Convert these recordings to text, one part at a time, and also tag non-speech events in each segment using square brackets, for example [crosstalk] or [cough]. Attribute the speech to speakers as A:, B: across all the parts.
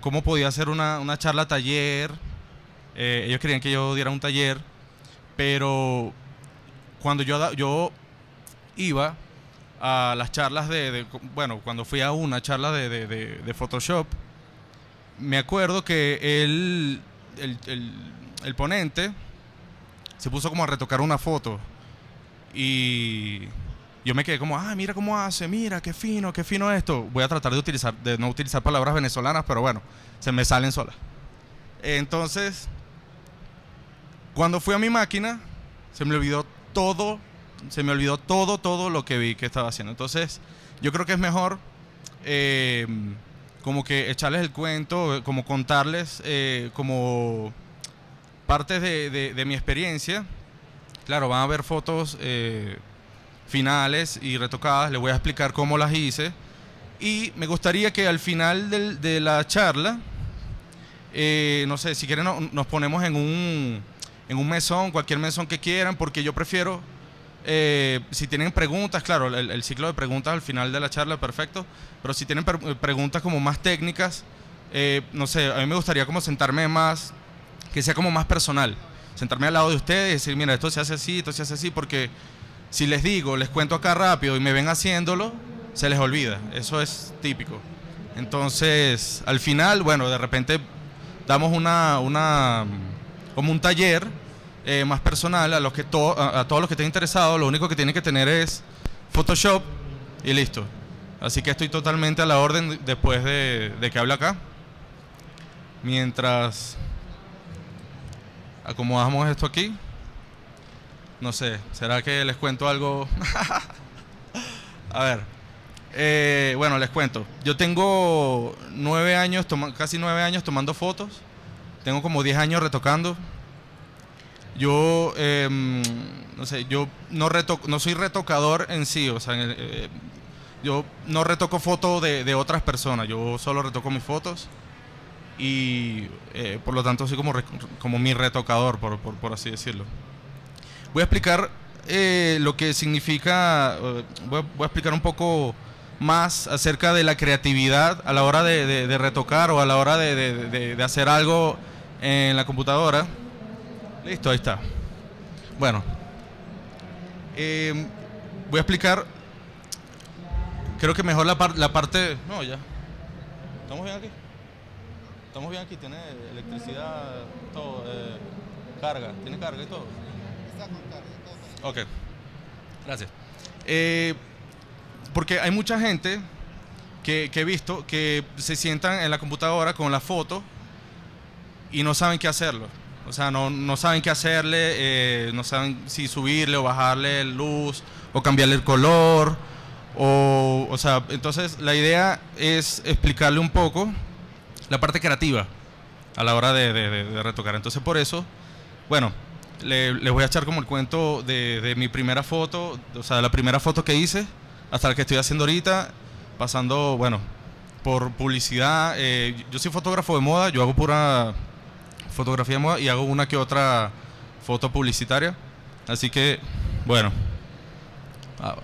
A: cómo podía hacer una, charla taller. Eh, ellos querían que yo diera un taller, pero cuando yo, yo iba a las charlas de, bueno, cuando fui a una charla de, Photoshop, me acuerdo que él, el, el ponente se puso como a retocar una foto y yo me quedé como, ah, mira cómo hace, mira, qué fino, qué fino esto. Voy a tratar de utilizar, de no utilizar palabras venezolanas, pero bueno, se me salen solas. Entonces, cuando fui a mi máquina, se me olvidó todo, se me olvidó todo, todo lo que vi que estaba haciendo. Entonces, yo creo que es mejor eh, como que echarles el cuento, como contarles eh, como partes de, mi experiencia. Claro, van a ver fotos. Eh, finales y retocadas, les voy a explicar cómo las hice. Y me gustaría que al final del, de la charla, eh, no sé, si quieren nos ponemos en un, en un mesón, cualquier mesón que quieran, porque yo prefiero, eh, si tienen preguntas, claro, el, ciclo de preguntas al final de la charla, perfecto, pero si tienen preguntas como más técnicas, eh, no sé, a mí me gustaría como sentarme más, que sea como más personal, sentarme al lado de ustedes y decir, mira, esto se hace así, esto se hace así, porque si les digo, les cuento acá rápido y me ven haciéndolo, se les olvida. Eso es típico. Entonces, al final, bueno, de repente damos una, una como un taller eh, más personal a los que a, todos los que estén interesados. Lo único que tienen que tener es Photoshop y listo. Así que estoy totalmente a la orden después de, que habla acá. Mientras acomodamos esto aquí. No sé, ¿será que les cuento algo? [laughs] a ver. Eh, bueno, les cuento. Yo tengo nueve años, casi nueve años tomando fotos. Tengo como diez años retocando. Yo, em, no sé, yo no, no soy retocador en sí. O sea, eh, yo no retoco fotos de, otras personas. Yo solo retoco mis fotos. Y eh, por lo tanto soy como, como mi retocador, por así decirlo. Voy a explicar eh, lo que significa, eh, voy, a, explicar un poco más acerca de la creatividad a la hora de, retocar o a la hora de, hacer algo en la computadora. Listo, ahí está. Bueno, eh, voy a explicar, creo que mejor la, la parte... No, ya. ¿Estamos bien aquí? Estamos bien aquí, tiene electricidad, todo, carga, tiene carga y todo. Ok. Gracias. Eh, porque hay mucha gente que, he visto que se sientan en la computadora con la foto y no saben qué hacerlo. O sea, no, saben qué hacerle, eh, no saben si subirle o bajarle luz o cambiarle el color. O, sea, entonces la idea es explicarle un poco la parte creativa a la hora de retocar. Entonces por eso, bueno, les voy a echar como el cuento de, mi primera foto, o sea, de la primera foto que hice hasta la que estoy haciendo ahorita, pasando, bueno, por publicidad. Eh, yo soy fotógrafo de moda, yo hago pura fotografía de moda y hago una que otra foto publicitaria. Así que, bueno, ah,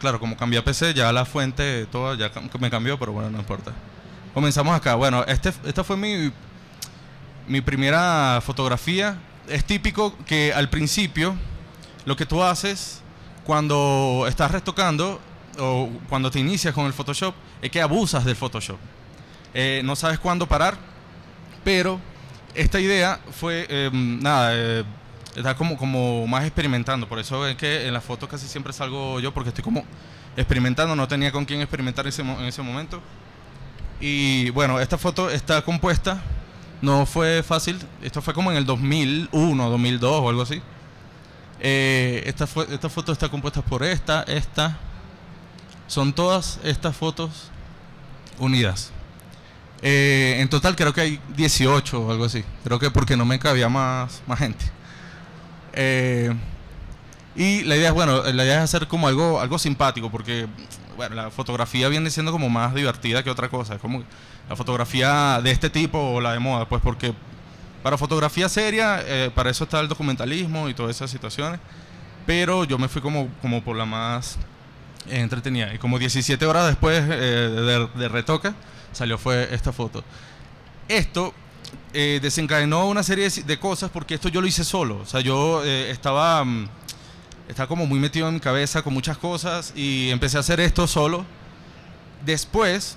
A: claro, como cambié a PC, ya la fuente toda ya me cambió, pero bueno, no importa. Comenzamos acá. Bueno, este, esta fue mi, mi primera fotografía es típico que al principio lo que tú haces cuando estás retocando o cuando te inicias con el Photoshop es que abusas del Photoshop. Eh, no sabes cuándo parar, pero esta idea fue, em, nada, eh, está como, como más experimentando. Por eso es que en las fotos casi siempre salgo yo porque estoy como experimentando, no tenía con quién experimentar ese, en ese momento. Y bueno, esta foto está compuesta no fue fácil. Esto fue como en el 2001, 2002 o algo así. Eh, esta, esta foto está compuesta por esta, esta. Son todas estas fotos unidas. Eh, en total creo que hay 18 o algo así. Creo que porque no me cabía más, más gente. Eh, y la idea es, bueno, la idea es hacer como algo, algo simpático, porque bueno, la fotografía viene siendo como más divertida que otra cosa. Es como la fotografía de este tipo o la de moda, pues porque para fotografía seria, eh, para eso está el documentalismo y todas esas situaciones. Pero yo me fui como, como por la más entretenida. Y como 17 horas después eh, de, de, retoque, salió fue esta foto. Esto eh, desencadenó una serie de, cosas porque esto yo lo hice solo. O sea, yo estaba... Mm, está como muy metido en mi cabeza con muchas cosas y empecé a hacer esto solo. Después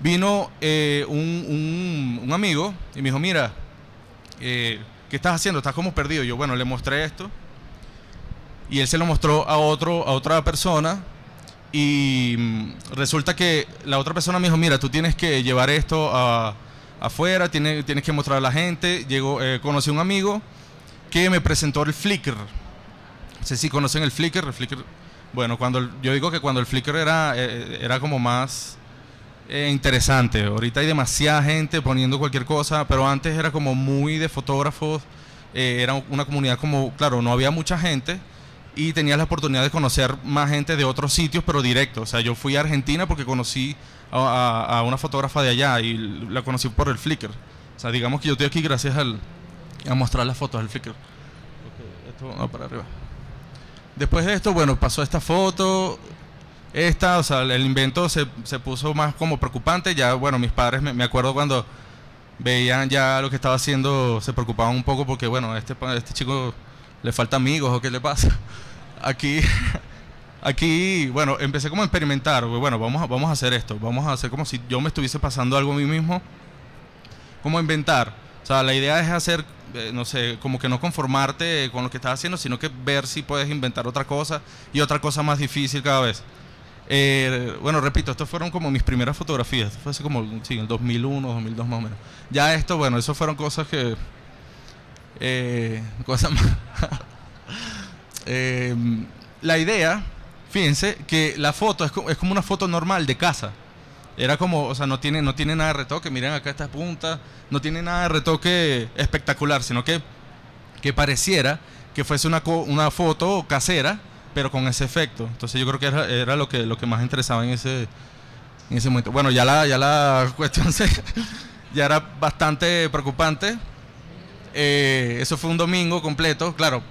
A: vino eh, un, un, amigo y me dijo, mira, eh, ¿qué estás haciendo? Estás como perdido. Yo, bueno, le mostré esto y él se lo mostró a, otro, a otra persona y mm, resulta que la otra persona me dijo, mira, tú tienes que llevar esto a, afuera, tienes, tienes que mostrar a la gente. Llegó, eh, conocí a un amigo que me presentó el Flickr sé si conocen el Flickr, Flickr bueno, cuando yo digo que cuando el Flickr era, eh, eh, era como más eh, interesante. Ahorita hay demasiada gente poniendo cualquier cosa, pero antes era como muy de fotógrafos. era una comunidad como, claro, no había mucha gente y tenías la oportunidad de conocer más gente de otros sitios, pero directo. O sea, yo fui a Argentina porque conocí a, una fotógrafa de allá y la conocí por el Flickr. O sea, digamos que yo estoy aquí gracias al, a mostrar las fotos del Flickr. esto va para arriba. Después de esto, bueno, pasó esta foto, esta, o sea, el invento se, puso más como preocupante. Ya, bueno, mis padres, me, me, acuerdo cuando veían ya lo que estaba haciendo, se preocupaban un poco porque, bueno, este, este chico le falta amigos o qué le pasa. [laughs] Aquí, [laughs] aquí, bueno, empecé como a experimentar. Bueno, vamos vamos a hacer esto, vamos a hacer como si yo me estuviese pasando algo a mí mismo. Como a inventar o sea, la idea es hacer, eh, no sé, como que no conformarte con lo que estás haciendo, sino que ver si puedes inventar otra cosa y otra cosa más difícil cada vez. Eh, bueno, repito, estas fueron como mis primeras fotografías. fue así como, sí, en el 2001, 2002 más o menos. Ya esto, bueno, eso fueron cosas que... Eh, [laughs] cosas más... Em, la idea, fíjense, que la foto es, es como una foto normal de casa. Era como, o sea, no tiene, no tiene nada de retoque, miren acá estas puntas, no tiene nada de retoque espectacular, sino que, pareciera que fuese una, una foto casera, pero con ese efecto. Entonces yo creo que era, era lo, que, lo que más interesaba en ese, en ese momento. Bueno, ya la, ya la [laughs] cuestión se, ya era bastante preocupante. Eh, eso fue un domingo completo, claro.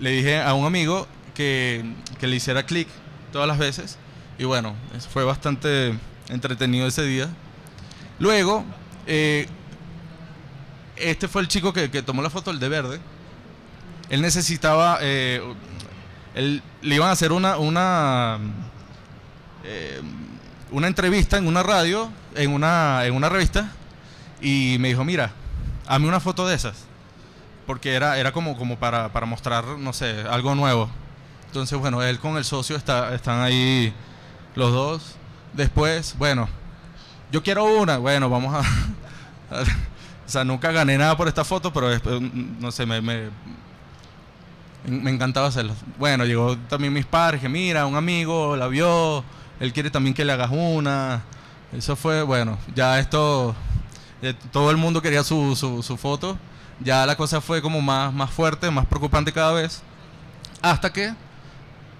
A: Le dije a un amigo que, que le hiciera clic todas las veces y bueno, fue bastante entretenido ese día. Luego, eh, este fue el chico que, tomó la foto, el de verde. Él necesitaba. Eh, le iban a hacer una. una eh, una entrevista en una radio, en una, en una revista, y me dijo, mira, hazme una foto de esas. Porque era, era como, como para, mostrar, no sé, algo nuevo. Entonces, bueno, él con el socio está, están ahí los dos. Después, bueno, yo quiero una, bueno, vamos [laughs] a... o sea, nunca gané nada por esta foto, pero después, no sé, me, me, encantaba hacerlo. Bueno, llegó también mis padres, que mira, un amigo la vio, él quiere también que le hagas una. Eso fue, bueno, ya esto, eh, todo el mundo quería su, su, foto. Ya la cosa fue como más, más fuerte, más preocupante cada vez. Hasta que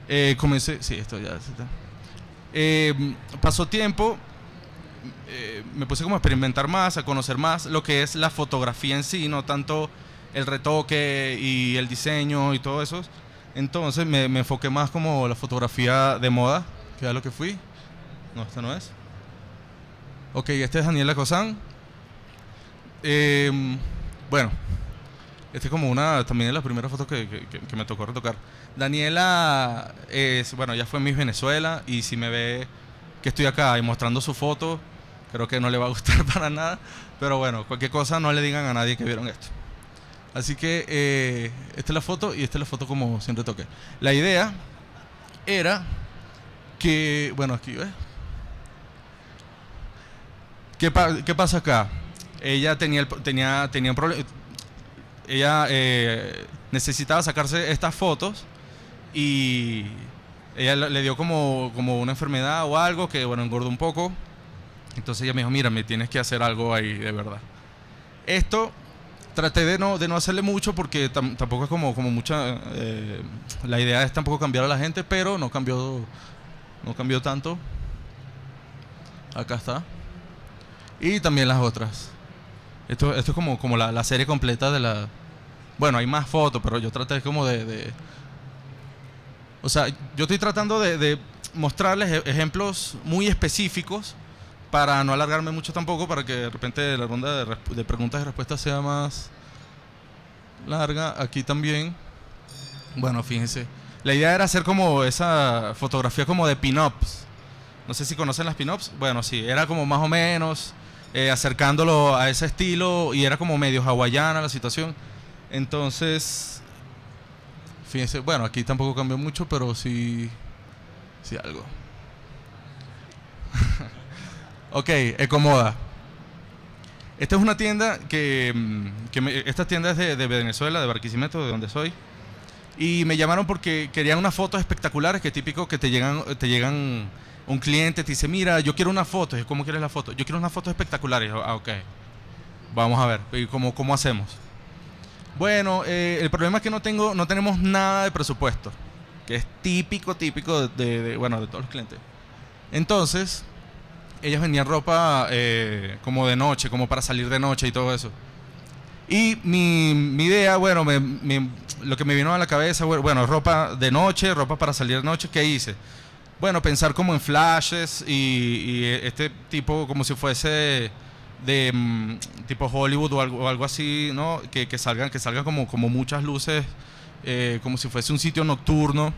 A: eh, comencé, sí, esto ya está. Eh, pasó tiempo, eh, me puse como a experimentar más, a conocer más lo que es la fotografía en sí, no tanto el retoque y el diseño y todo eso. Entonces me, enfoqué más como la fotografía de moda, que era lo que fui. No, esta no es. Ok, este es Daniela Cozán. Eh, bueno, esta es como una, también de las primeras fotos que, me tocó retocar. Daniela, es, bueno, ya fue en Miss Venezuela y si me ve que estoy acá y mostrando su foto, creo que no le va a gustar [laughs] para nada. Pero bueno, cualquier cosa no le digan a nadie que vieron esto. Así que eh, esta es la foto y esta es la foto como sin retoque. La idea era que, bueno, aquí ves. ¿Qué, pasa acá? Ella tenía, tenía, tenía un problema ella eh, necesitaba sacarse estas fotos y ella le dio como, como una enfermedad o algo que, bueno, engordó un poco. Entonces ella me dijo, mira, me tienes que hacer algo ahí de verdad. Esto traté de no, de no hacerle mucho porque tampoco es como, como mucha... Eh, la idea es tampoco cambiar a la gente, pero no cambió, no cambió tanto. Acá está. Y también las otras. Esto, esto es como, como la serie completa de la, bueno, hay más fotos, pero yo traté como de, o sea, yo estoy tratando de, mostrarles e, ejemplos muy específicos para no alargarme mucho tampoco, para que de repente la ronda de, preguntas y respuestas sea más larga. Aquí también, bueno, fíjense, la idea era hacer como esa fotografía como de pin-ups. No sé si conocen las pin-ups. Bueno, sí, era como más o menos eh, acercándolo a ese estilo y era como medio hawaiana la situación. Entonces, fíjense, bueno, aquí tampoco cambió mucho, pero sí, sí algo. [laughs] ok, Ecomoda. Esta es una tienda que, mm, esta tienda es de, Venezuela, de Barquisimeto, de donde soy. Y me llamaron porque querían unas fotos espectaculares, que típico que te llegan, te llegan un cliente, te dice, mira, yo quiero una foto. ¿cómo quieres la foto? Yo quiero unas fotos espectaculares. Ah, ok. Vamos a ver. ¿Y cómo hacemos? bueno, eh, el problema es que no tengo, no tenemos nada de presupuesto, que es típico, típico de, bueno, de todos los clientes. Entonces, ellas venían ropa eh, como de noche, como para salir de noche y todo eso. Y mi, idea, bueno, lo que me vino a la cabeza, bueno, ropa de noche, ropa para salir de noche, ¿qué hice? Bueno, pensar como en flashes y este tipo como si fuese de mm, tipo Hollywood o algo, algo así, ¿no? Que, que, salgan, que salgan como, como muchas luces, eh, como si fuese un sitio nocturno.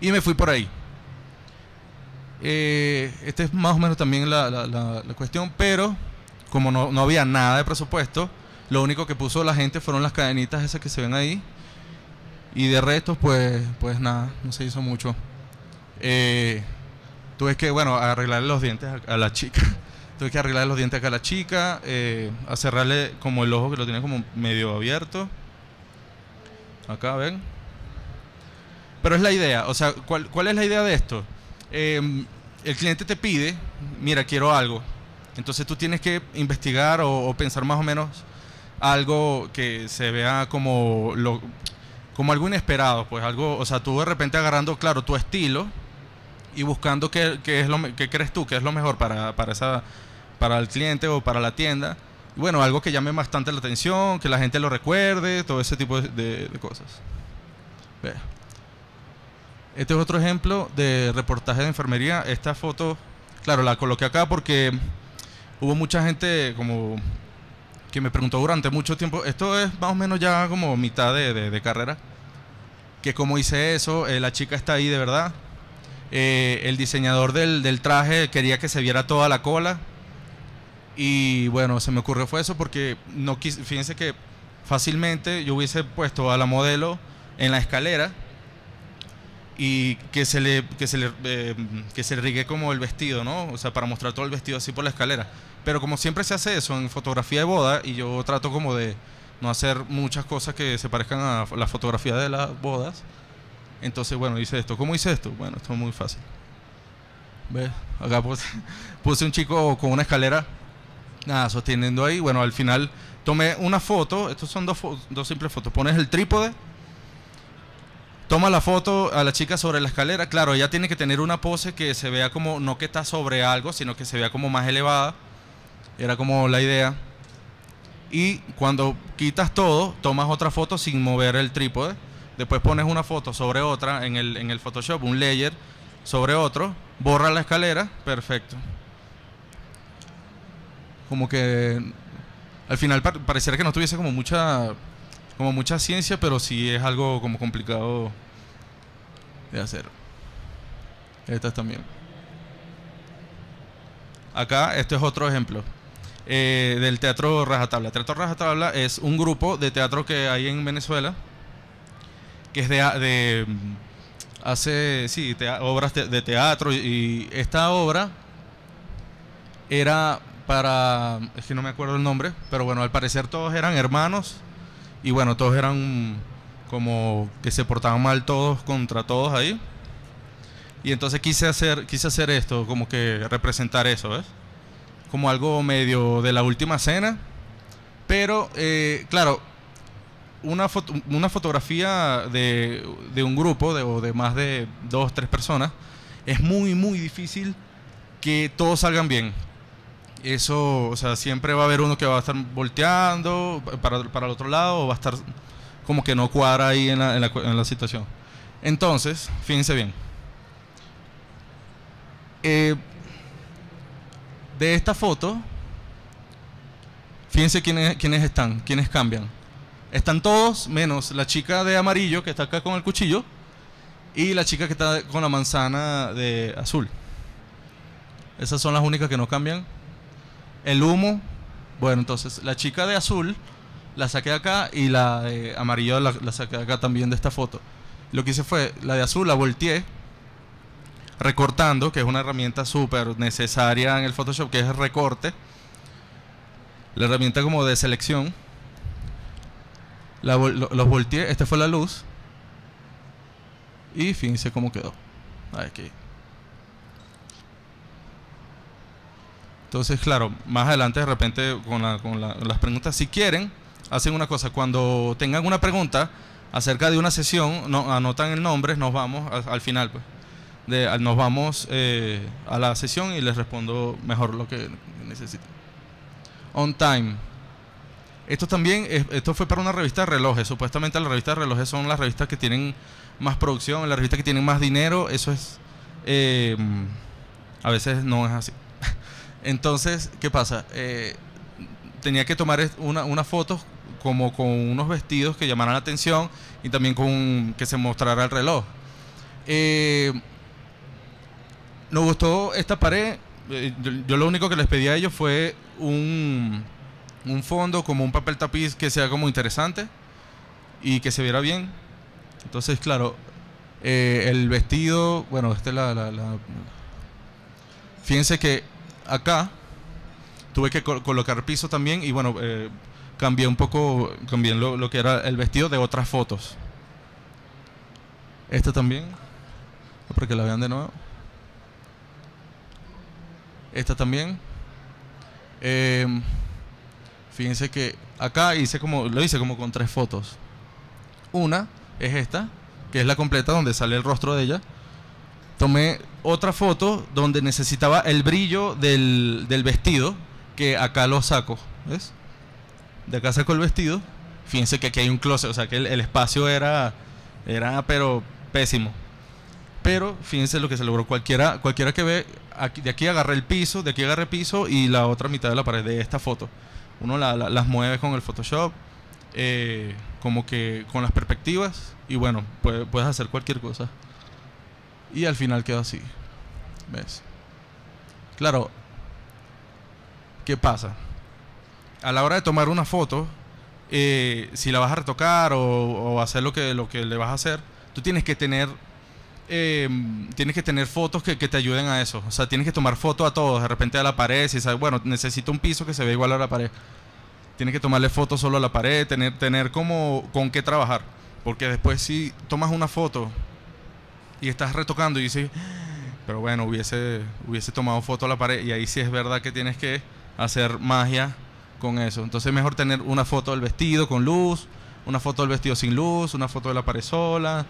A: Y me fui por ahí. Eh, Esta es más o menos también la, la, cuestión, pero como no, no, había nada de presupuesto, lo único que puso la gente fueron las cadenitas esas que se ven ahí. Y de resto, pues, pues nada, no se hizo mucho. Eh, tuve que, bueno, arreglarle los dientes a la chica. Tuve que arreglar los dientes acá a la chica, eh, a cerrarle como el ojo que lo tiene como medio abierto. Acá, ven. Pero es la idea, o sea, ¿cuál, es la idea de esto? Em, el cliente te pide, mira, quiero algo. Entonces tú tienes que investigar o, pensar más o menos algo que se vea como como algo inesperado, pues algo, o sea, tú de repente agarrando, claro, tu estilo y buscando qué, es lo que crees tú, qué es lo mejor para, para esa para el cliente o para la tienda. bueno, algo que llame bastante la atención, que la gente lo recuerde, todo ese tipo de, cosas. Este es otro ejemplo de reportaje de enfermería. Esta foto, claro, la coloqué acá porque hubo mucha gente como que me preguntó durante mucho tiempo, esto es más o menos ya como mitad de, carrera, que como hice eso, eh, la chica está ahí de verdad, eh, el diseñador del, traje quería que se viera toda la cola, y bueno, se me ocurrió fue eso porque no fíjense que fácilmente yo hubiese puesto a la modelo en la escalera y que se le que se le eh, que se rigue como el vestido, ¿no? O sea, para mostrar todo el vestido así por la escalera. Pero como siempre se hace eso en fotografía de boda y yo trato como de no hacer muchas cosas que se parezcan a la fotografía de las bodas. Entonces, bueno, hice esto. ¿Cómo hice esto? Bueno, esto es muy fácil. ¿Ves? Acá puse [laughs] un chico con una escalera nada, sosteniendo ahí. Bueno, al final tomé una foto, estos son dos, simples fotos. Pones el trípode, toma la foto a la chica sobre la escalera. Claro, ella tiene que tener una pose que se vea como, no que está sobre algo, sino que se vea como más elevada. Era como la idea. Y cuando quitas todo, tomas otra foto sin mover el trípode. Después pones una foto sobre otra en el, en el Photoshop, un layer sobre otro. Borra la escalera, perfecto como que al final pareciera que no tuviese como mucha como mucha ciencia, pero sí es algo como complicado de hacer. Estas también. Acá, este es otro ejemplo eh, del Teatro Rajatabla. Teatro Rajatabla es un grupo de teatro que hay en Venezuela, que es de, hace sí, obras de teatro y esta obra era para, es que no me acuerdo el nombre, pero bueno, al parecer todos eran hermanos y bueno, todos eran como que se portaban mal todos contra todos ahí. Y entonces quise hacer, quise hacer esto, como que representar eso, ¿ves? Como algo medio de la última cena. Pero, eh, claro, una, una fotografía de, de, un grupo de, o de más de dos, tres personas, es muy, muy difícil que todos salgan bien eso, o sea, siempre va a haber uno que va a estar volteando para, el otro lado o va a estar como que no cuadra ahí en la, en situación. Entonces, fíjense bien. Eh, de esta foto, fíjense quiénes, quiénes están, quiénes cambian. Están todos, menos la chica de amarillo que está acá con el cuchillo y la chica que está con la manzana de azul. Esas son las únicas que no cambian el humo. Bueno, entonces la chica de azul la saqué de acá y la de amarillo la, saqué acá también de esta foto. Lo que hice fue la de azul la volteé recortando, que es una herramienta súper necesaria en el Photoshop, que es el recorte. La herramienta como de selección. La, los volteé, esta fue la luz. Y fíjense cómo quedó. Aquí. Entonces, claro, más adelante de repente con, las preguntas, si quieren, hacen una cosa, cuando tengan una pregunta acerca de una sesión, no, anotan el nombre, nos vamos al final, pues. nos vamos eh, a la sesión y les respondo mejor lo que necesiten. On time. Esto también, esto fue para una revista de relojes. Supuestamente las revistas de relojes son las revistas que tienen más producción, las revistas que tienen más dinero. Eso es, eh, a veces no es así. Entonces, ¿qué pasa? Eh, tenía que tomar una, unas fotos como con unos vestidos que llamaran la atención y también con que se mostrara el reloj. Eh, nos gustó esta pared. Eh, yo, lo único que les pedí a ellos fue un, fondo, como un papel tapiz que sea como interesante y que se viera bien. Entonces, claro, el vestido, bueno, este es la... Fíjense que acá tuve que colocar piso también y bueno, eh, cambié un poco, cambié lo, que era el vestido de otras fotos. Esta también, porque la vean de nuevo. Esta también. Eh, fíjense que acá hice como, lo hice como con tres fotos. Una es esta, que es la completa donde sale el rostro de ella tomé otra foto donde necesitaba el brillo del, vestido, que acá lo saco, ¿ves? De acá saco el vestido. Fíjense que aquí hay un closet, o sea que el, espacio era, era pero pésimo. Pero fíjense lo que se logró. Cualquiera, cualquiera que ve, de aquí agarré el piso, de aquí agarré el piso y la otra mitad de la pared de esta foto. Uno las mueve con el Photoshop, eh, como que con las perspectivas y bueno, puede, puedes hacer cualquier cosa. Y al final quedó así. ¿Ves? Claro, ¿qué pasa? A la hora de tomar una foto, eh, si la vas a retocar o, hacer lo que, lo que le vas a hacer, tú tienes que tener eh, tienes que tener fotos que, te ayuden a eso. O sea, tienes que tomar fotos a todos. De repente a la pared, si sabes, bueno, necesito un piso que se vea igual a la pared. Tienes que tomarle fotos solo a la pared, tener, tener como con qué trabajar. Porque después si tomas una foto y estás retocando y dices, pero bueno, hubiese, hubiese tomado foto a la pared y ahí sí es verdad que tienes que hacer magia con eso. Entonces es mejor tener una foto del vestido con luz, una foto del vestido sin luz, una foto de la pared sola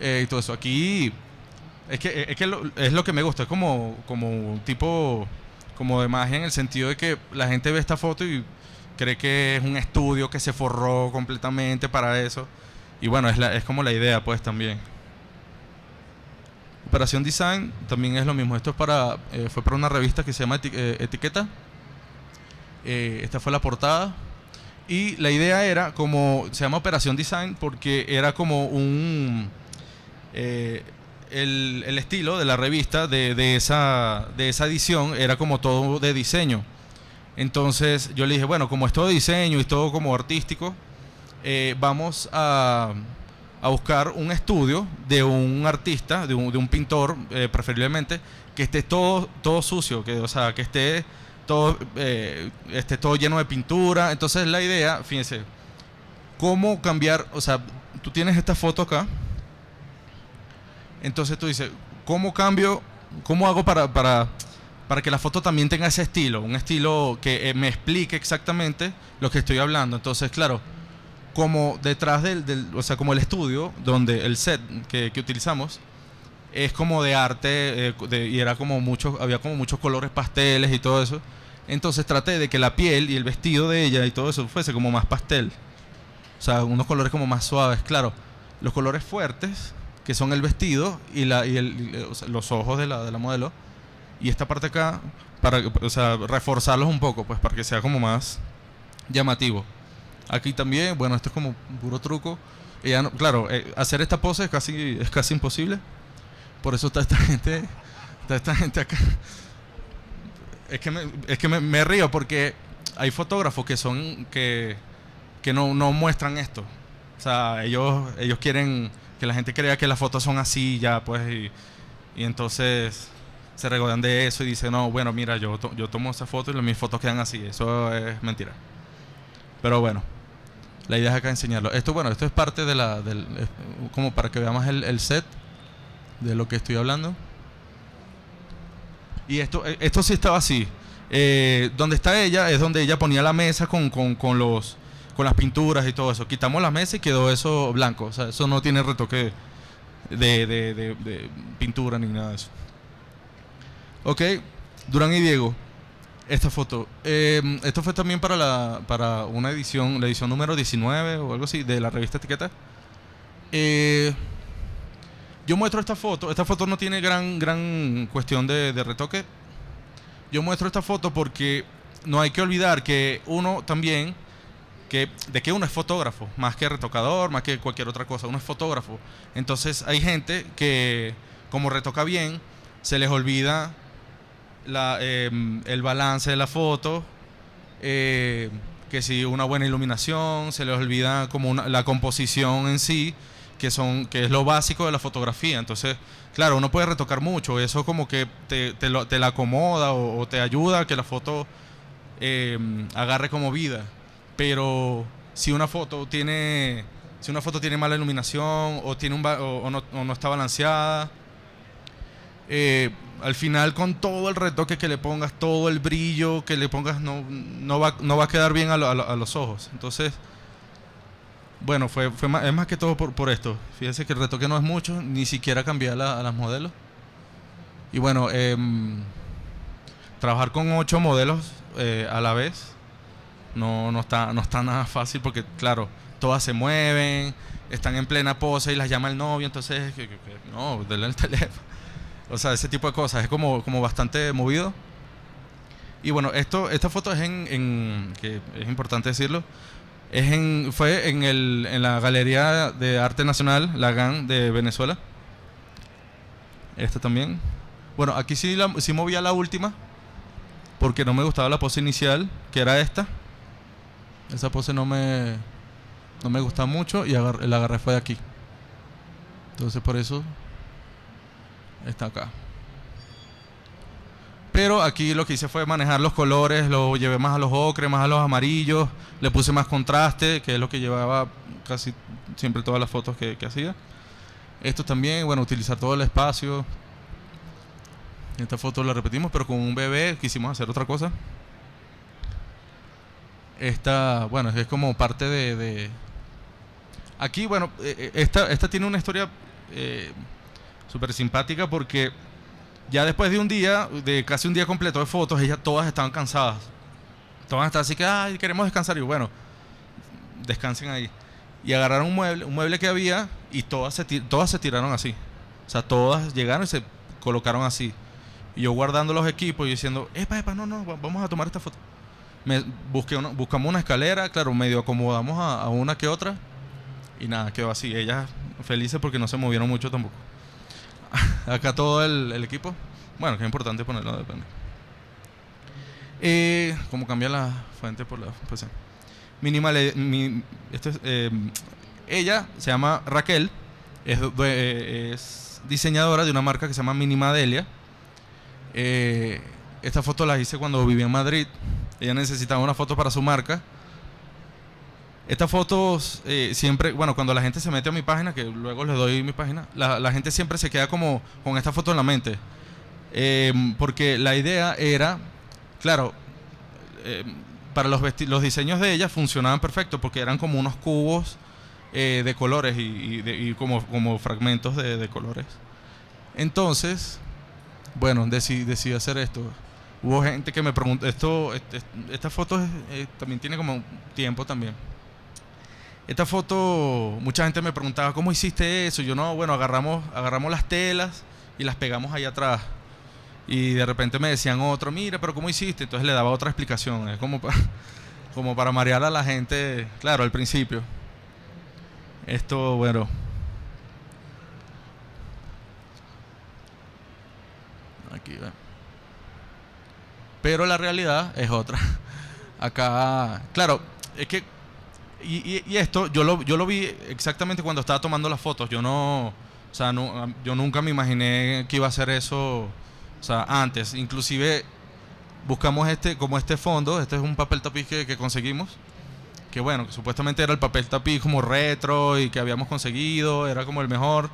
A: eh, y todo eso. Aquí es que, es, lo, que me gusta, es como, como un tipo como de magia en el sentido de que la gente ve esta foto y cree que es un estudio que se forró completamente para eso. Y bueno, es, es como la idea pues también. Operación Design también es lo mismo. Esto es para, eh, fue para una revista que se llama eh, Etiqueta. Eh, esta fue la portada. Y la idea era como, se llama Operación Design porque era como un... El, estilo de la revista de, esa, de esa edición era como todo de diseño. Entonces yo le dije, bueno, como es todo diseño y todo como artístico, vamos a a buscar un estudio de un artista, de un, pintor, eh, preferiblemente, que esté todo, todo sucio, que, o sea, que esté todo, eh, esté todo lleno de pintura. Entonces la idea, fíjense, cómo cambiar, o sea, tú tienes esta foto acá, entonces tú dices, ¿cómo cambio, cómo hago para, para, que la foto también tenga ese estilo? Un estilo que eh, me explique exactamente lo que estoy hablando. Entonces, claro, como detrás del, o sea, como el estudio, donde el set que, utilizamos es como de arte eh, y era como muchos, había como muchos colores pasteles y todo eso. Entonces traté de que la piel y el vestido de ella y todo eso fuese como más pastel. O sea, unos colores como más suaves, claro. Los colores fuertes, que son el vestido y, los ojos de la, modelo. Y esta parte acá, para o sea, reforzarlos un poco, pues para que sea como más llamativo. Aquí también, bueno, esto es como un puro truco. claro, eh, hacer esta pose es casi, es casi imposible. Por eso está esta [laughs] gente, está esta gente acá. Es que me, es que me, río porque hay fotógrafos que son, que, no, muestran esto. O sea, ellos, ellos quieren que la gente crea que las fotos son así ya, pues, y, entonces se regodean de eso y dicen, no, bueno, mira, yo, yo tomo esa foto y mis fotos quedan así. Eso es mentira. Pero bueno. La idea es acá enseñarlo. Esto, bueno, esto es parte de la. como para que veamos el, set de lo que estoy hablando. Y esto, eh, esto sí estaba así. Eh, donde está ella es donde ella ponía la mesa con, con, los, con las pinturas y todo eso. Quitamos la mesa y quedó eso blanco. O sea, eso no tiene retoque de, de, de pintura ni nada de eso. Ok, Durán y Diego. Esta foto. Em, esto fue también para, la, para una edición, la edición número 19 o algo así, de la revista Etiqueta. Eh, yo muestro esta foto. Esta foto no tiene gran, gran cuestión de, de retoque. Yo muestro esta foto porque no hay que olvidar que uno también, que, de que uno es fotógrafo, más que retocador, más que cualquier otra cosa, uno es fotógrafo. Entonces hay gente que, como retoca bien, se les olvida Em, el balance de la foto, eh, que si una buena iluminación, se les olvida como la composición en sí, que, son, que es lo básico de la fotografía. Entonces, claro, uno puede retocar mucho, eso como que te, lo, la acomoda o, te ayuda a que la foto em, agarre como vida. Pero si una foto tiene, si una foto tiene mala iluminación o, tiene un, no, no está balanceada, eh, al final con todo el retoque que le pongas, todo el brillo que le pongas, no, no, va, a quedar bien a, los ojos. Entonces, bueno, fue, es más que todo por, esto. Fíjense que el retoque no es mucho, ni siquiera cambiar a las modelos. Y bueno, em, trabajar con ocho modelos eh, a la vez no, no, está, no está nada fácil porque, claro, todas se mueven, están en plena pose y las llama el novio, entonces, no, denle el [laughs] teléfono. O sea, ese tipo de cosas. Es como, como bastante movido. Y bueno, esto, esta foto es en, que es importante decirlo, es fue en, el, en la Galería de Arte Nacional, la GAN de Venezuela. Esta también. Bueno, aquí sí, la, sí movía la última, porque no me gustaba la pose inicial, que era esta. Esa pose no me, no me gustaba mucho y la agarré fue de aquí. Entonces por eso está acá. Pero aquí lo que hice fue manejar los colores, lo llevé más a los ocres, más a los amarillos, le puse más contraste, que es lo que llevaba casi siempre todas las fotos que, hacía. Esto también, bueno, utilizar todo el espacio. Esta foto la repetimos, pero con un bebé quisimos hacer otra cosa. Esta, bueno, es como parte de... Aquí, bueno, eh, eh, esta, esta tiene una historia... Eh, súper simpática porque ya después de un día, de casi un día completo de fotos, ellas todas estaban cansadas. Todas estaban así que, ay, queremos descansar. Y bueno, descansen ahí. Y agarraron un mueble, un mueble que había y todas se, todas se tiraron así. O sea, todas llegaron y se colocaron así. Y yo guardando los equipos y diciendo, epa, epa, no, no, vamos a tomar esta foto. buscamos una escalera, claro, medio acomodamos a, a una que otra. Y nada, quedó así. Ellas felices porque no se movieron mucho tampoco. [laughs] acá todo el, equipo. Bueno, que es importante ponerlo, depende. Eh, ¿Cómo cambia la fuente por la pues Minimal, eh, este eh, ella se llama Raquel, eh, es, diseñadora de una marca que se llama Minimadelia. Eh, esta foto la hice cuando vivía en Madrid. Ella necesitaba una foto para su marca estas fotos eh, siempre, bueno, cuando la gente se mete a mi página, que luego les doy mi página, la, gente siempre se queda como con esta foto en la mente. Em, porque la idea era, claro, em, para los, los diseños de ella funcionaban perfecto porque eran como unos cubos eh, de colores y, como, como fragmentos de, colores. Entonces, bueno, decidí, hacer esto. Hubo gente que me preguntó, esto, esta foto eh, también tiene como tiempo también. Esta foto, mucha gente me preguntaba, ¿cómo hiciste eso? Yo no, bueno, agarramos, agarramos las telas y las pegamos ahí atrás. Y de repente me decían otro, mira, pero ¿cómo hiciste? Entonces le daba otra explicación. Es como para, [laughs] como para marear a la gente, claro, al principio. Esto, bueno. Aquí va. Pero la realidad es otra. [laughs] Acá, claro, es que y, esto, yo lo, yo lo vi exactamente cuando estaba tomando las fotos. Yo no. O sea, yo nunca me imaginé que iba a ser eso. sea, antes. Inclusive buscamos este, como este fondo. Este es un papel tapiz que, conseguimos. Que bueno, supuestamente era el papel tapiz como retro y que habíamos conseguido. Era como el mejor.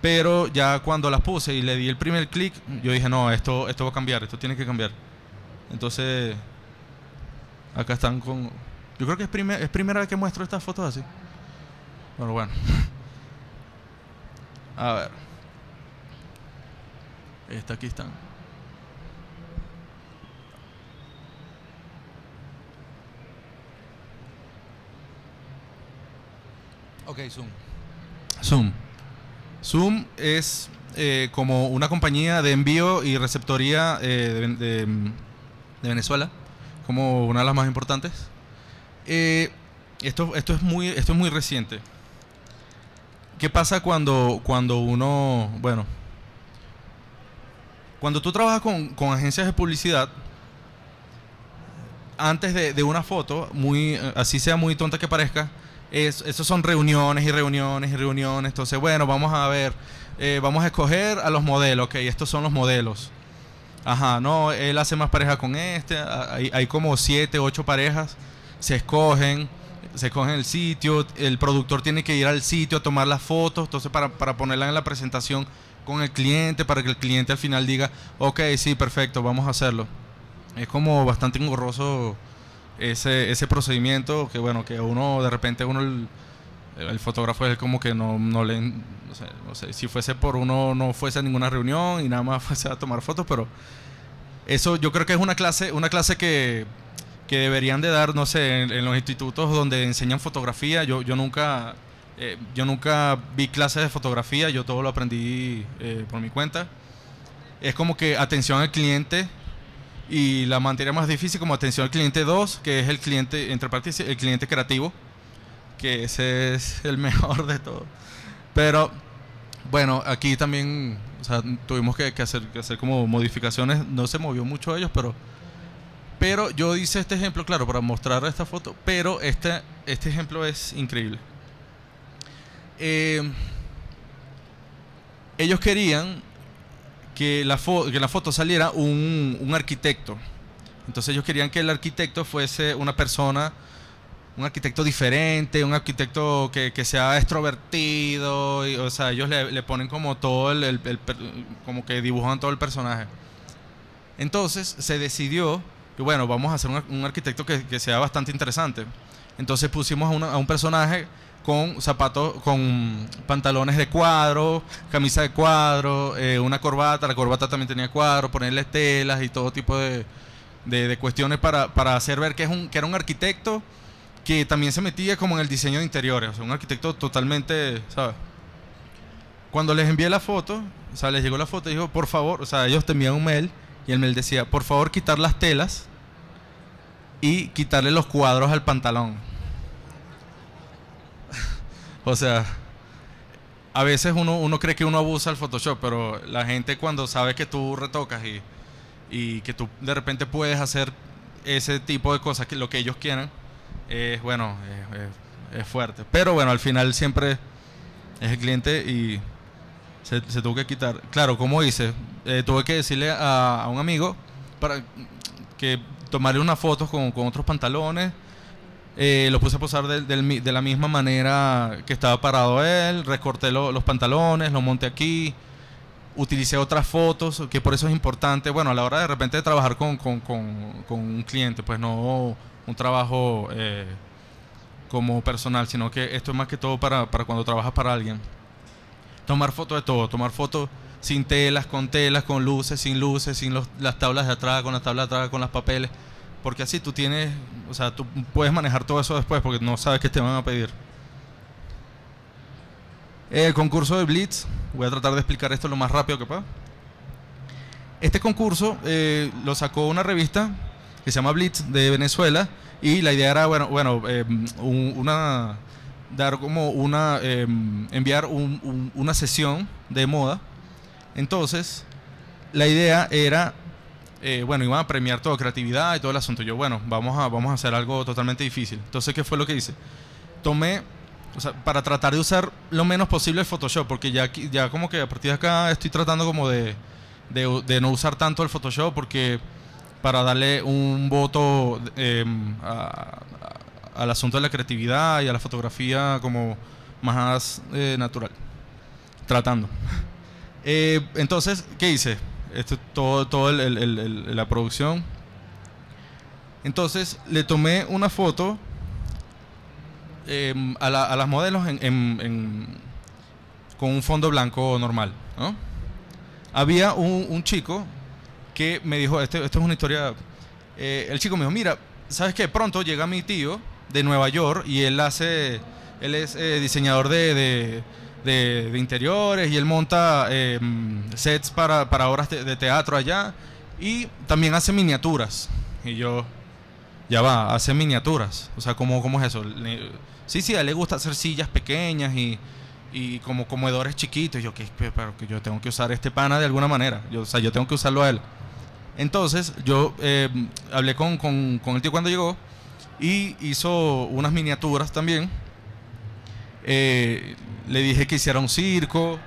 A: Pero ya cuando las puse y le di el primer clic, yo dije, no, esto, esto va a cambiar, esto tiene que cambiar. Entonces, acá están con yo creo que es, es primera vez que muestro estas fotos así. Pero bueno. [laughs] A ver. Esta aquí están. Ok, Zoom. Zoom. Zoom es eh, como una compañía de envío y receptoría eh, mm, de Venezuela, como una de las más importantes. Eh, esto, esto, es muy, esto es muy reciente. ¿Qué pasa cuando, cuando uno, bueno, cuando tú trabajas con, con agencias de publicidad, antes de, de, una foto, muy así sea muy tonta que parezca, es, son reuniones y reuniones y reuniones. Entonces, bueno, vamos a ver, eh, vamos a escoger a los modelos, ok, estos son los modelos. Ajá, no, él hace más pareja con este, hay, hay como siete, ocho parejas se escogen, se escogen el sitio, el productor tiene que ir al sitio a tomar las fotos, entonces para, para ponerla en la presentación con el cliente, para que el cliente al final diga, ok, sí, perfecto, vamos a hacerlo. Es como bastante engorroso ese, ese procedimiento que bueno, que uno de repente uno... El, fotógrafo es como que no, no le... No sé, si fuese por uno no fuese a ninguna reunión y nada más [laughs] fuese a tomar fotos, pero eso yo creo que es una clase, una clase que, que deberían de dar, no sé, en, los institutos donde enseñan fotografía. Yo, yo nunca eh, yo nunca vi clases de fotografía, yo todo lo aprendí eh, por mi cuenta. Es como que atención al cliente y la materia más difícil como atención al cliente 2, que es el cliente, entre partes, el cliente creativo, que ese es el [laughs] mejor de todo. Pero bueno, aquí también o sea, tuvimos que, hacer, que hacer como modificaciones, no se movió mucho ellos, pero pero yo hice este ejemplo, claro, para mostrar esta foto, pero este, este ejemplo es increíble. Eh, ellos querían que la, que la foto saliera un, arquitecto. Entonces ellos querían que el arquitecto fuese una persona, un arquitecto diferente, un arquitecto que, que sea extrovertido, o sea, ellos le, ponen como todo el, como que dibujan todo el personaje. Entonces se decidió y bueno, vamos a hacer un, arquitecto que, sea bastante interesante. Entonces pusimos a, un personaje con zapatos, con pantalones de cuadro, camisa de cuadro, eh, una corbata, la corbata también tenía cuadro, ponerle telas y todo tipo de, cuestiones para, hacer ver que, es un, que era un arquitecto que también se metía como en el diseño de interiores, o un arquitecto totalmente, Cuando les envié la foto, o sea, les llegó la foto y dijo, por favor, o sea, ellos te envían un mail y él me decía, por favor quitar las telas y quitarle los cuadros al pantalón. [laughs] o sea, a veces uno, uno cree que uno abusa el Photoshop, pero la gente cuando sabe que tú retocas y, y que tú de repente puedes hacer ese tipo de cosas, que lo que ellos quieran, es bueno, es fuerte. Pero bueno, al final siempre es el cliente y se, tuvo que quitar. Claro, como hice eh, tuve que decirle a, un amigo para que tomarle unas fotos con, otros pantalones. Eh, lo puse a posar de, la misma manera que estaba parado él. Recorté los pantalones, los monté aquí. Utilicé otras fotos, que por eso es importante. Bueno, a la hora de repente de trabajar con, un cliente, pues no un trabajo eh, como personal, sino que esto es más que todo para, para cuando trabajas para alguien. Tomar fotos de todo, tomar fotos sin telas, con telas, con luces, sin luces, sin las tablas de atrás, con las tablas de atrás, con los papeles. Porque así tú tienes, o sea, tú puedes manejar todo eso después porque no sabes qué te van a pedir. El eh, concurso de Blitz, voy a tratar de explicar esto lo más rápido que pueda. Este concurso eh, lo sacó una revista que se llama Blitz de Venezuela y la idea era, bueno, bueno eh, una, dar como una, em, enviar un, una sesión de moda. Entonces, la idea era, eh, bueno, iban a premiar toda creatividad y todo el asunto. Yo, bueno, vamos a, vamos a hacer algo totalmente difícil. Entonces, ¿qué fue lo que hice? Tomé, para tratar de usar lo menos posible el Photoshop, porque ya, ya como que a partir de acá estoy tratando como de, de, no usar tanto el Photoshop, porque para darle un voto em, a, al asunto de la creatividad y a la fotografía como más eh, natural. Tratando. [laughs] Eh, entonces, ¿qué hice? Esto, todo todo el, la producción. Entonces, le tomé una foto em, a, las modelos en, con un fondo blanco normal. Había un, chico que me dijo, este, esto es una historia, eh, el chico me dijo, mira, ¿sabes qué? Pronto llega mi tío de Nueva York y él hace, él es eh, diseñador de, interiores y él monta em, sets para, obras de, teatro allá y también hace miniaturas. Y yo, ya va, hace miniaturas. O sea, ¿cómo, cómo es eso? sí, sí, a él le gusta hacer sillas pequeñas y, como comedores chiquitos. yo, que pero que yo tengo que usar este pana de alguna manera. Yo, o sea, yo tengo que usarlo a él. Entonces, yo em, hablé con, con el tío cuando llegó y hizo unas miniaturas también. Eh, le dije que hiciera un circo,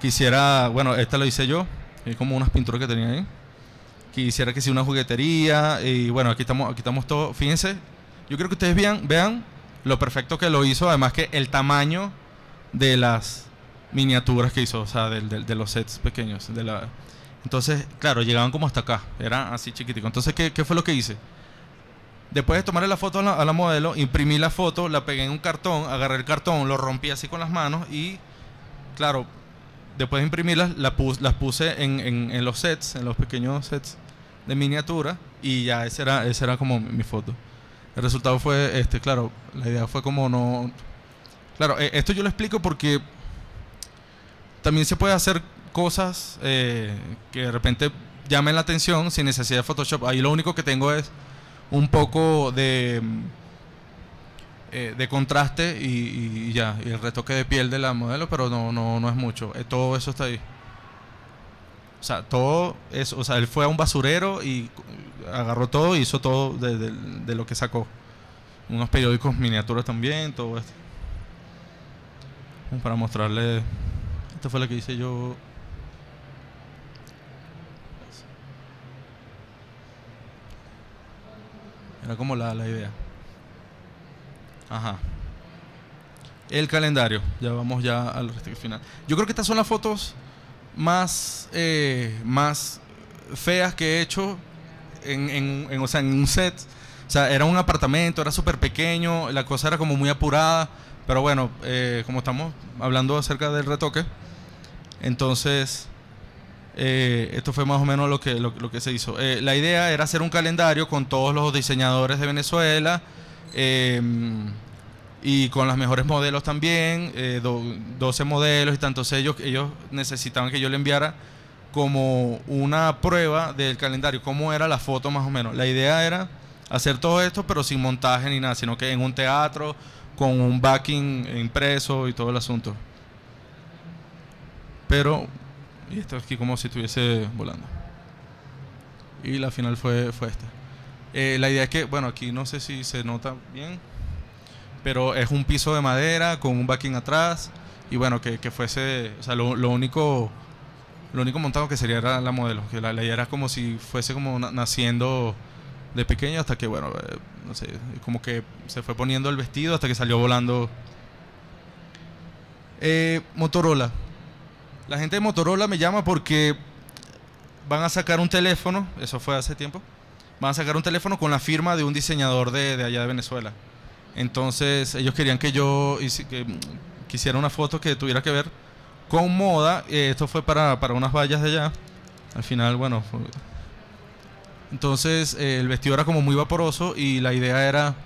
A: que hiciera, bueno, esta lo hice yo, es como unas pinturas que tenía ahí. Que hiciera que sea una juguetería y bueno, aquí estamos, aquí estamos todos. Fíjense, yo creo que ustedes vean, vean lo perfecto que lo hizo, además que el tamaño de las miniaturas que hizo, o sea, de, los sets pequeños. De la... Entonces, claro, llegaban como hasta acá, era así chiquitico. Entonces, qué fue lo que hice? Después de tomar la foto a la, modelo, imprimí la foto, la pegué en un cartón, agarré el cartón, lo rompí así con las manos y, claro, después de imprimirlas, las puse en, los sets, en los pequeños sets de miniatura y ya esa era, era como mi, foto. El resultado fue, este, claro, la idea fue como no... Claro, eh, esto yo lo explico porque también se puede hacer cosas eh, que de repente llamen la atención sin necesidad de Photoshop. Ahí lo único que tengo es un poco de, eh, de contraste y, ya, y el retoque de piel de la modelo, pero no, no, no es mucho. Eh, todo eso está ahí. O sea, todo eso, o sea, él fue a un basurero y agarró todo y hizo todo de, lo que sacó. Unos periódicos miniaturas también, todo esto. Para mostrarle. esto fue lo que hice yo Era como la, idea. Ajá. El calendario. Ya vamos ya al final. Yo creo que estas son las fotos más, eh, más feas que he hecho en, sea, en un set. O sea, era un apartamento, era súper pequeño, la cosa era como muy apurada. Pero bueno, eh, como estamos hablando acerca del retoque, entonces eh, esto fue más o menos lo que, lo, que se hizo. Eh, la idea era hacer un calendario con todos los diseñadores de Venezuela eh, y con los mejores modelos también, 12 modelos y tantos ellos, ellos necesitaban que yo le enviara como una prueba del calendario, cómo era la foto más o menos. La idea era hacer todo esto pero sin montaje ni nada, sino que en un teatro, con un backing impreso y todo el asunto. Pero y esto aquí como si estuviese volando. Y la final fue, fue esta. Eh, la idea es que, bueno, aquí no sé si se nota bien, pero es un piso de madera con un backing atrás. Y bueno, que, que fuese, o sea, lo, lo, único lo único montado que sería era la modelo. Que la, idea era como si fuese como naciendo de pequeño hasta que, bueno, eh, no sé, como que se fue poniendo el vestido hasta que salió volando. Eh, Motorola. La gente de Motorola me llama porque van a sacar un teléfono, eso fue hace tiempo, van a sacar un teléfono con la firma de un diseñador de, de allá de Venezuela. Entonces ellos querían que yo que, mm, quisiera una foto que tuviera que ver con moda. Eh, esto fue para, para, unas vallas de allá. Al final, bueno. Entonces eh, el vestido era como muy vaporoso y la idea era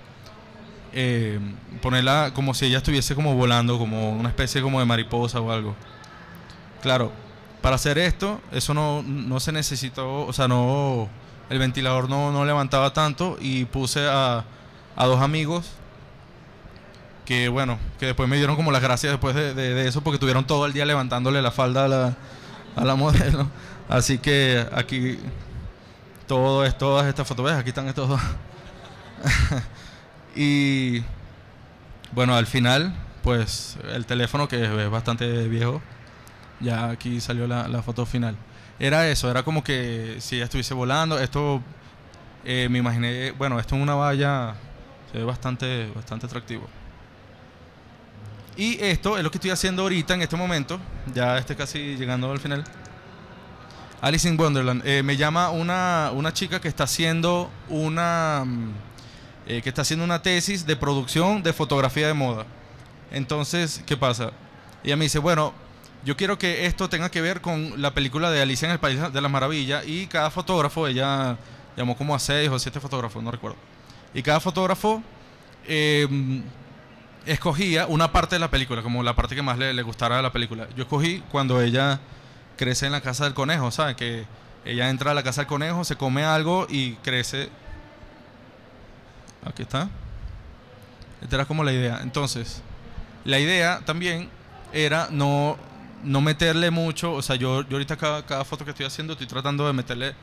A: eh, ponerla como si ella estuviese como volando, como una especie como de mariposa o algo. Claro, para hacer esto, eso no, se necesitó, o sea, no, el ventilador no, levantaba tanto y puse a, dos amigos que, bueno, que después me dieron como las gracias después de, eso porque tuvieron todo el día levantándole la falda a la, a la [laughs] modelo. Así que aquí todo es, todas estas fotos, aquí están estos dos. [laughs] y bueno, al final, pues el teléfono que es bastante viejo ya aquí salió la, foto final. Era eso, era como que si ella estuviese volando, esto eh, me imaginé, bueno, esto es una valla se ve bastante, bastante atractivo. Y esto es lo que estoy haciendo ahorita en este momento, ya estoy casi llegando al final. Alice in Wonderland, eh, me llama una, una, chica que está haciendo una mm, eh, que está haciendo una tesis de producción de fotografía de moda. Entonces, ¿qué pasa? Ella me dice, bueno, yo quiero que esto tenga que ver con la película de Alicia en el País de las Maravillas y cada fotógrafo, ella llamó como a seis o siete fotógrafos, no recuerdo. Y cada fotógrafo em, escogía una parte de la película, como la parte que más le, le, gustara de la película. Yo escogí cuando ella crece en la casa del conejo, ¿sabes? Que ella entra a la casa del conejo, se come algo y crece. Aquí está. Esta era como la idea. Entonces, la idea también era no no meterle mucho, o sea, yo, yo ahorita cada, foto que estoy haciendo estoy tratando de meterle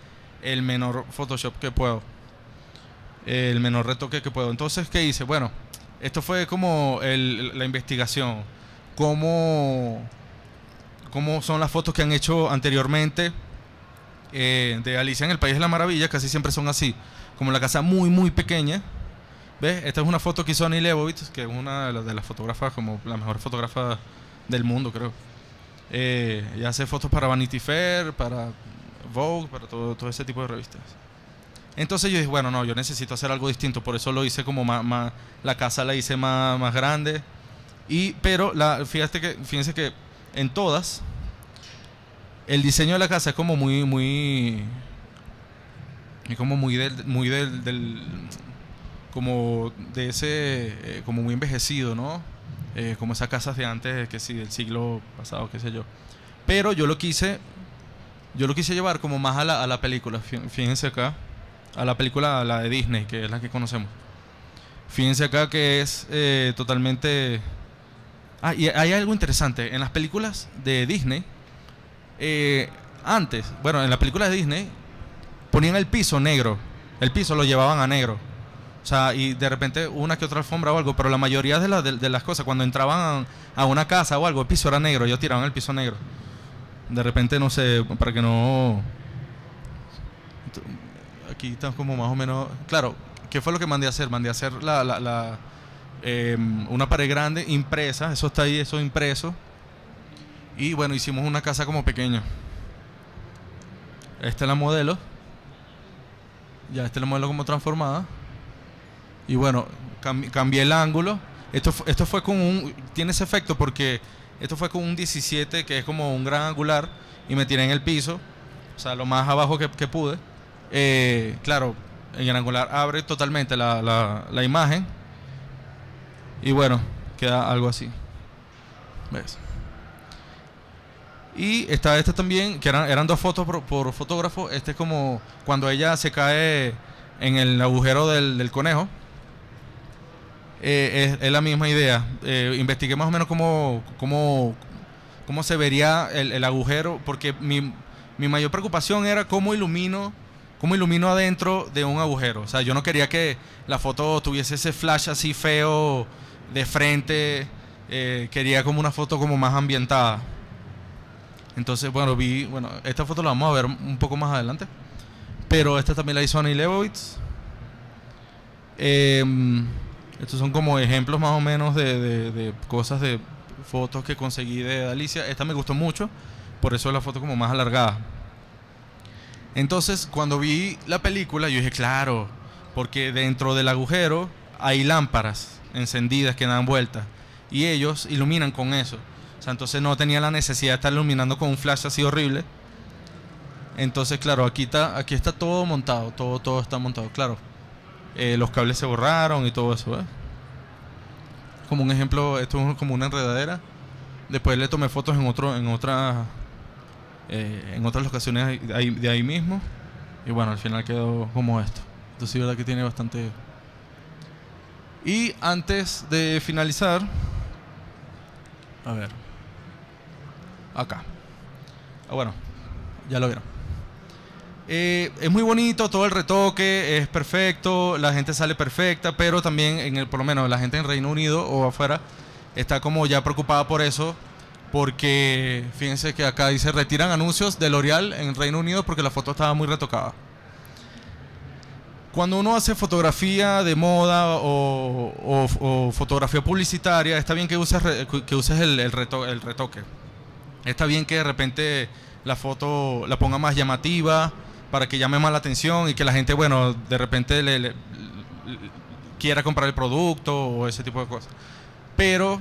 A: el menor Photoshop que puedo, el menor retoque que puedo. Entonces, ¿qué hice? Bueno, esto fue como la investigación, cómo, cómo son las fotos que han hecho anteriormente eh, de Alicia en el País de la Maravilla, casi siempre son así, como la casa muy, muy pequeña. ¿Ves? Esta es una foto que hizo Annie Leibovitz, que es una de las, de las fotógrafas, como la mejor fotógrafa del mundo, creo. Eh, y hace fotos para Vanity Fair, para Vogue, para todo, todo ese tipo de revistas. Entonces yo dije, bueno, no, yo necesito hacer algo distinto, por eso lo hice como más, la casa la hice más, grande. Y, pero la, fíjate que, fíjense que en todas, el diseño de la casa es como muy, muy, es como muy del, muy del, del como de ese, eh, como muy envejecido, ¿no? Eh, como esas casas de antes, que sí, del siglo pasado, qué sé yo. Pero yo lo quise, yo lo quise llevar como más a la, película, fíjense acá, a la película, a la de Disney, que es la que conocemos. Fíjense acá que es eh, totalmente... Ah, y hay algo interesante, en las películas de Disney, eh, antes, bueno, en las películas de Disney, ponían el piso negro, el piso lo llevaban a negro sea, y de repente una que otra alfombra o algo, pero la mayoría de, las cosas, cuando entraban a, una casa o algo, el piso era negro, ellos tiraban el piso negro. De repente, no sé, para que no... Aquí están como más o menos... Claro, ¿qué fue lo que mandé a hacer? Mandé a hacer la, em, una pared grande impresa, eso está ahí, eso impreso. Y bueno, hicimos una casa como pequeña. Esta es la modelo. Ya este es la modelo como transformada y bueno, cambié el ángulo. Esto, esto fue con un, tiene ese efecto porque esto fue con un 17 que es como un gran angular y me tiré en el piso, o sea, lo más abajo que, pude. Eh, claro, el angular abre totalmente la, imagen y bueno, queda algo así. ¿Ves? Y está este también, que eran, dos fotos por, fotógrafo. Este es como cuando ella se cae en el agujero del conejo. Eh, es, la misma idea. Eh, investigué más o menos cómo, cómo, cómo se vería el, agujero, porque mi, mi, mayor preocupación era cómo ilumino, cómo ilumino adentro de un agujero. O sea, yo no quería que la foto tuviese ese flash así feo de frente. Eh, quería como una foto como más ambientada. Entonces, bueno, vi, bueno, esta foto la vamos a ver un poco más adelante. Pero esta también la hizo Annie Levowitz em, estos son como ejemplos más o menos de, cosas de fotos que conseguí de Alicia. Esta me gustó mucho, por eso es la foto como más alargada. Entonces, cuando vi la película, yo dije, claro, porque dentro del agujero hay lámparas encendidas que dan vueltas y ellos iluminan con eso. O sea, entonces no tenía la necesidad de estar iluminando con un flash así horrible. Entonces, claro, aquí está, aquí está todo montado, todo, todo está montado. Claro, eh, los cables se borraron y todo eso. Como un ejemplo, esto es como una enredadera. Después le tomé fotos en otro, en otras, eh, en otras ocasiones de ahí, mismo. Y bueno, al final quedó como esto. Entonces, sí, verdad que tiene bastante. Y antes de finalizar, a ver, acá. Ah, bueno, ya lo vieron. Eh, es muy bonito, todo el retoque es perfecto, la gente sale perfecta, pero también, en el, por lo menos la gente en Reino Unido o afuera, está como ya preocupada por eso, porque fíjense que acá dice retiran anuncios de L'Oreal en Reino Unido porque la foto estaba muy retocada. Cuando uno hace fotografía de moda o, fotografía publicitaria, está bien que uses, que uses el, reto, el retoque. Está bien que de repente la foto la ponga más llamativa, para que llame más la atención y que la gente, bueno, de repente le, quiera comprar el producto o ese tipo de cosas. Pero,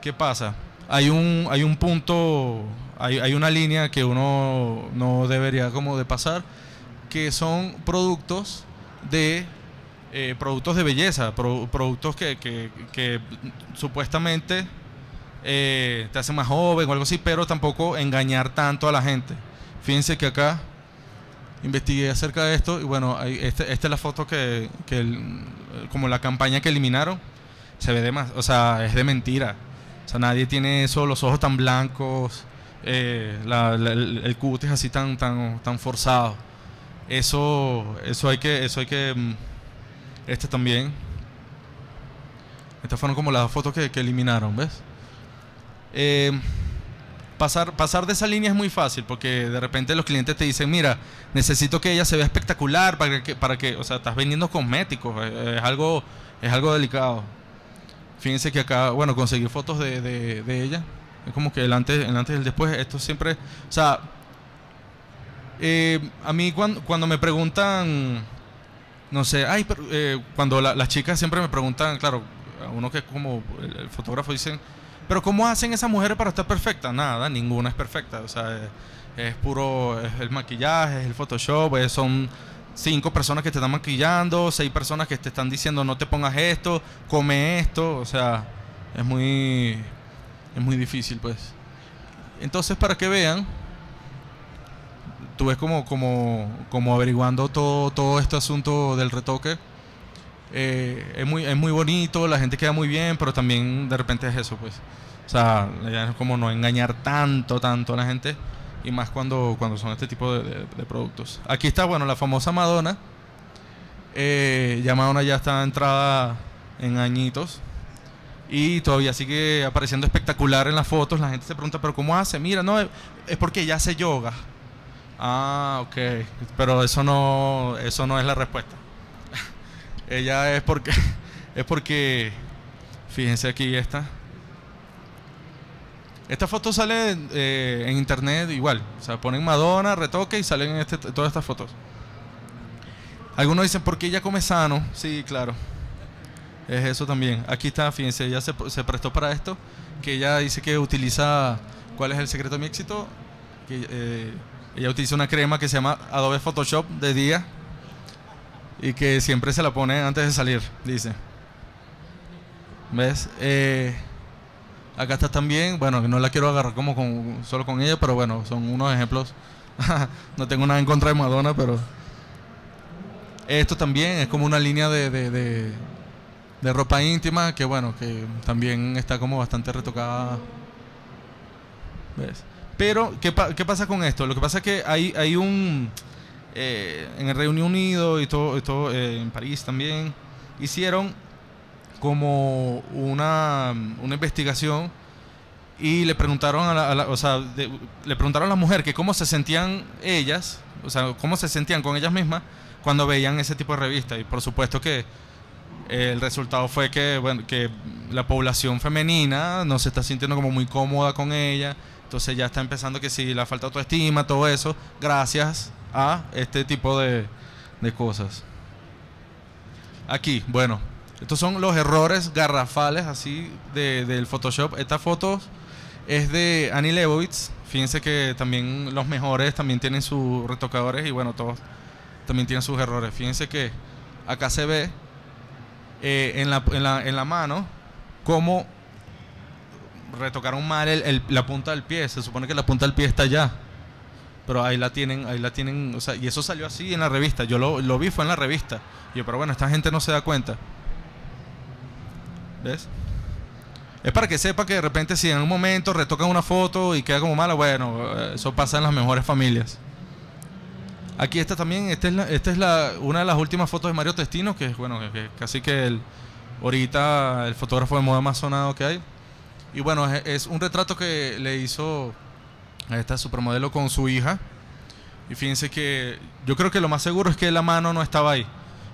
A: ¿qué pasa? Hay un, hay un punto, hay, una línea que uno no debería como de pasar, que son productos de eh, productos de belleza, productos que, que, supuestamente eh, te hacen más joven o algo así, pero tampoco engañar tanto a la gente. Fíjense que acá investigué acerca de esto y bueno, este, esta es la foto que, que como la campaña que eliminaron, se ve de más, o sea, es de mentira. O sea, nadie tiene eso, los ojos tan blancos, eh, el, cut es así tan, tan, tan forzado. Eso, eso hay que, eso hay que, mm, este también. Estas fueron como las fotos que, eliminaron, ¿ves? Eh, pasar, pasar de esa línea es muy fácil porque de repente los clientes te dicen, mira, necesito que ella se vea espectacular para que, para que o sea, estás vendiendo cosméticos, eh, es, algo, es algo delicado. Fíjense que acá, bueno, conseguir fotos de, de, ella, es como que el antes, el antes y el después, esto siempre, o sea, eh, a mí cuando, me preguntan, no sé, ay, eh", cuando las chicas siempre me preguntan, claro, a uno que es como el fotógrafo dicen, pero ¿cómo hacen esas mujeres para estar perfectas? Nada, ninguna es perfecta. O sea, es, puro el maquillaje, es el Photoshop, son cinco personas que te están maquillando, seis personas que te están diciendo no te pongas esto, come esto. O sea, es muy, es muy difícil, pues. Entonces, para que vean, tú ves como, como, averiguando todo, todo este asunto del retoque eh, es, muy, muy bonito, la gente queda muy bien, pero también de repente es eso, pues. O sea, es como no engañar tanto, tanto a la gente, y más cuando, cuando son este tipo de, productos. Aquí está, bueno, la famosa Madonna. Eh, ya Madonna ya está entrada en añitos. Y todavía sigue apareciendo espectacular en las fotos. La gente se pregunta, ¿pero cómo hace? Mira, no, es porque ya hace yoga. Ah, ok. Pero eso no, eso no es la respuesta. Ella es porque, [laughs] es porque, fíjense aquí esta. Esta foto sale eh, en internet igual. O sea, ponen Madonna, retoque y salen este, todas estas fotos. Algunos dicen, ¿por qué ella come sano? Sí, claro. Es eso también. Aquí está, fíjense, ella se, prestó para esto. Que ella dice que utiliza. ¿Cuál es el secreto de mi éxito? Que eh, ella utiliza una crema que se llama Adobe Photoshop de día y que siempre se la pone antes de salir, dice. ¿Ves? Eh, acá está también, bueno, no la quiero agarrar como solo con ella, pero bueno, son unos ejemplos. [laughs] no tengo nada en contra de Madonna, pero... Esto también es como una línea de, de, ropa íntima que bueno, que también está como bastante retocada. ¿Ves? Pero, ¿qué, pasa con esto? Lo que pasa es que hay, hay un... Eh, en el Reino Unido y todo, eh, en París también, hicieron como una, investigación y le preguntaron a la, o sea, le preguntaron a la mujer que cómo se sentían ellas, o sea, cómo se sentían con ellas mismas cuando veían ese tipo de revistas. Y por supuesto que el resultado fue que, bueno, que la población femenina no se está sintiendo como muy cómoda con ella. Entonces ya está empezando que si la falta de autoestima, todo eso, gracias a este tipo de, cosas. Aquí, bueno, estos son los errores garrafales así de, del Photoshop. Esta foto es de Annie Leibovitz. Fíjense que también los mejores también tienen sus retocadores y bueno, todos también tienen sus errores. Fíjense que acá se ve eh, en, la, en, la, en, la, mano cómo retocaron mal la punta del pie. Se supone que la punta del pie está allá. Pero ahí la tienen, ahí la tienen, o sea, y eso salió así en la revista. Yo lo, lo vi, fue en la revista. yo, pero bueno, esta gente no se da cuenta. ¿Ves? Es para que sepa que de repente si en un momento retocan una foto y queda como mala, bueno, eh, eso pasa en las mejores familias. Aquí está también, esta es, la, esta es la, una de las últimas fotos de Mario Testino, que es bueno, que, casi que el, ahorita el fotógrafo de moda más sonado que hay. Y bueno, es, es un retrato que le hizo está esta supermodelo con su hija. Y fíjense que yo creo que lo más seguro es que la mano no estaba ahí.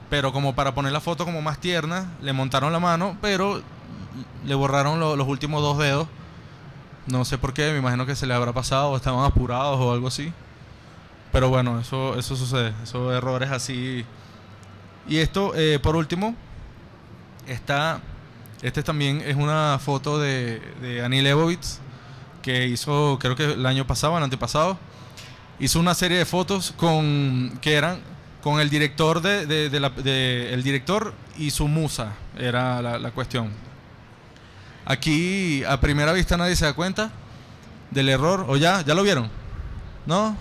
A: Pero como para poner la foto como más tierna, le montaron la mano, pero le borraron los últimos dos dedos. No sé por qué, me imagino que se le habrá pasado o estaban apurados o algo así. Pero bueno, eso, eso sucede, esos errores así. Y esto, eh, por último, está, este también es una foto de, de Annie Leibovitz que hizo, creo que el año pasado, el antepasado, hizo una serie de fotos con que eran con el director de, la, el director y su musa era la, cuestión. Aquí a primera vista nadie se da cuenta del error o ya ya lo vieron, ¿no?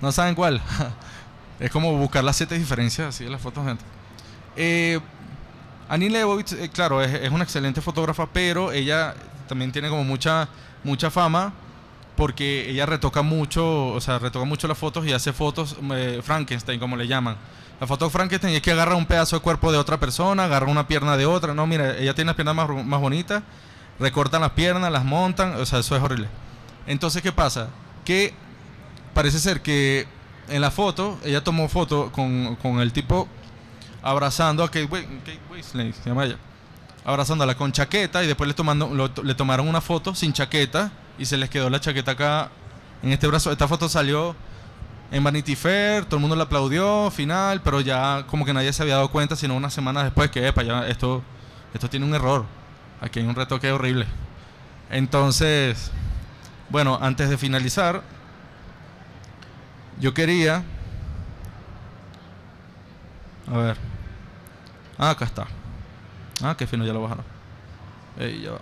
A: No saben cuál. [laughs] es como buscar las siete diferencias así de las fotos gente. Eh, Annie eh, claro, es, es una excelente fotógrafa, pero ella también tiene como mucha, mucha fama porque ella retoca mucho, o sea, retoca mucho las fotos y hace fotos eh, Frankenstein, como le llaman. La foto Frankenstein es que agarra un pedazo de cuerpo de otra persona, agarra una pierna de otra. No, mira, ella tiene las piernas más, más bonitas, recortan las piernas, las montan, o sea, eso es horrible. Entonces, ¿qué pasa? Que parece ser que en la foto, ella tomó foto con, el tipo abrazando a Kate, se llama ella abrazándola con chaqueta y después le, le tomaron una foto sin chaqueta y se les quedó la chaqueta acá en este brazo. Esta foto salió en Vanity Fair, todo el mundo la aplaudió, final, pero ya como que nadie se había dado cuenta, sino unas semanas después que, epa, ya esto, esto tiene un error, aquí hay un retoque horrible. Entonces, bueno, antes de finalizar, yo quería... A ver. Ah, acá está. Ah, qué fino, ya lo bajaron. Ey, ya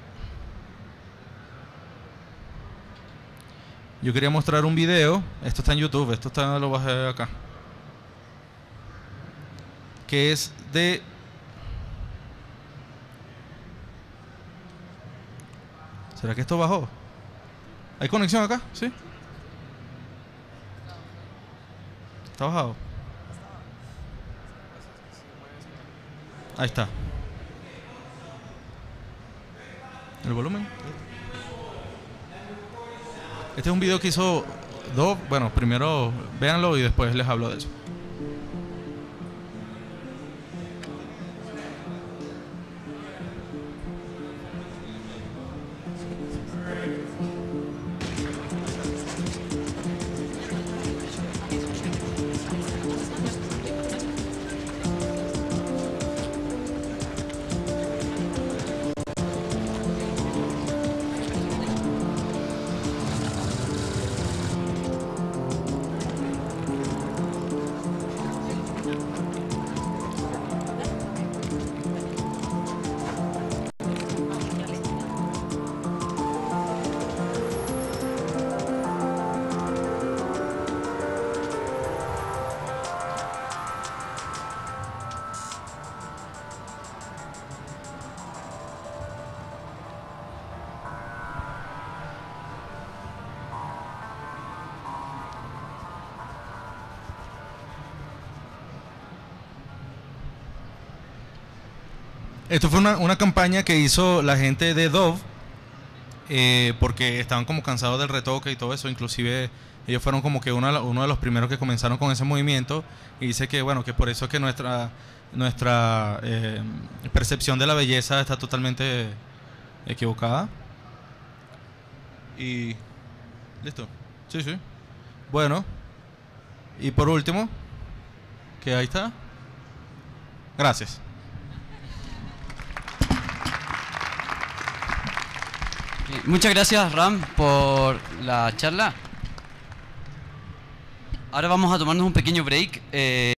A: Yo quería mostrar un video. Esto está en YouTube, esto está lo bajé acá. Que es de. ¿Será que esto bajó? ¿Hay conexión acá? ¿Sí? ¿Está bajado? Ahí está. el volumen. Este es un video que hizo dos Bueno, primero véanlo y después les hablo de eso. Esto fue una, campaña que hizo la gente de Dove, eh, porque estaban como cansados del retoque y todo eso, inclusive ellos fueron como que uno, de los primeros que comenzaron con ese movimiento y dice que bueno, que por eso que nuestra, nuestra eh, percepción de la belleza está totalmente equivocada. Y listo. Sí, sí. Bueno. Y por último, que ahí está. Gracias. Muchas gracias Ram por la charla. Ahora vamos a tomarnos un pequeño break. Eh,